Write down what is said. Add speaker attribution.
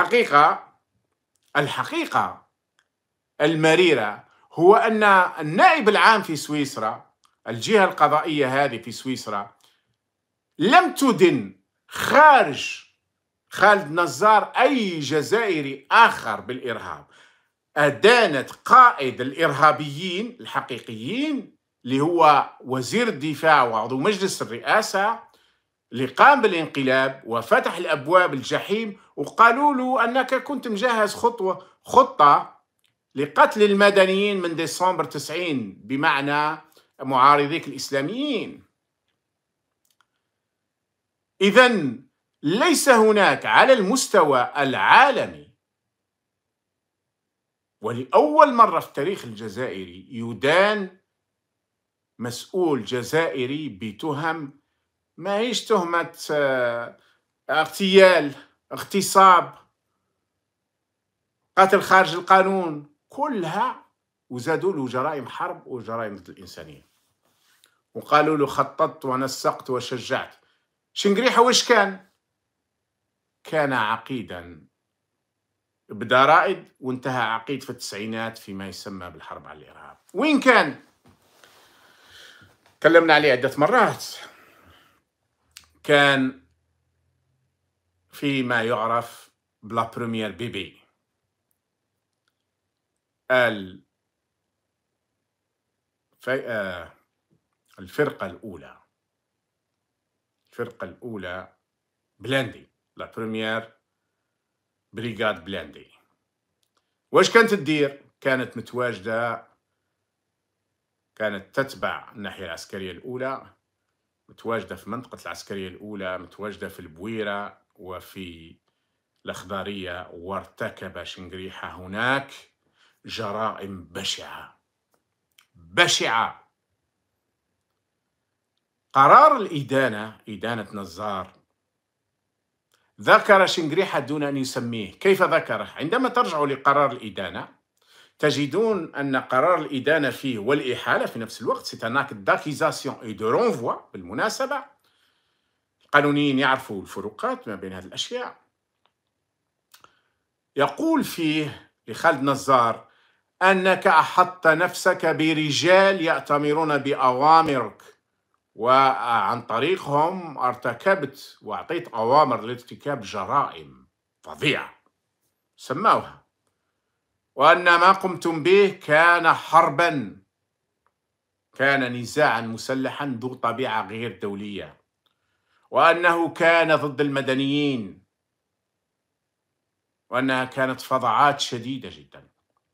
Speaker 1: الحقيقة الحقيقة المريرة هو أن النائب العام في سويسرا الجهة القضائية هذه في سويسرا لم تدن خارج خالد نزار أي جزائري آخر بالإرهاب أدانت قائد الإرهابيين الحقيقيين اللي هو وزير الدفاع وعضو مجلس الرئاسة اللي قام بالانقلاب وفتح الابواب الجحيم وقالوا له انك كنت مجهز خطوه خطه لقتل المدنيين من ديسمبر 90 بمعنى معارضيك الاسلاميين اذا ليس هناك على المستوى العالمي ولاول مره في التاريخ الجزائري يدان مسؤول جزائري بتهم ماهيش تهمة آه، اغتيال اغتصاب قتل خارج القانون كلها وزادوا له جرائم حرب وجرائم ضد الإنسانية وقالوا له خططت ونسقت وشجعت شنقريحة وش كان؟ كان عقيدا بدا رائد وانتهى عقيد في التسعينات فيما يسمى بالحرب على الإرهاب وين كان؟ تكلمنا عليه عدة مرات كان في ما يعرف بلا بي بيبي آه، الفرقة الأولى الفرقة الأولى بلاندي لا بريمير بريغاد بلاندي واش كانت تدير كانت متواجدة كانت تتبع الناحية العسكرية الأولى متواجدة في منطقة العسكرية الأولى متواجدة في البويرة وفي الأخضرية وارتكب شنقريحة هناك جرائم بشعة بشعة قرار الإدانة إدانة نزار ذكر شنقريحة دون أن يسميه كيف ذكره؟ عندما ترجع لقرار الإدانة تجدون أن قرار الإدانة فيه والإحالة في نفس الوقت سي ان اكت داكيزاسيون اي دو رونفوا بالمناسبة القانونيين يعرفوا الفروقات ما بين هذه الأشياء يقول فيه لخالد نزار أنك أحط نفسك برجال يأتمرون بأوامرك وعن طريقهم ارتكبت وأعطيت أوامر لارتكاب جرائم فظيعة سماوها وأن ما قمتم به كان حربا كان نزاعا مسلحا ذو طبيعة غير دولية وأنه كان ضد المدنيين وأنها كانت فظعات شديدة جداً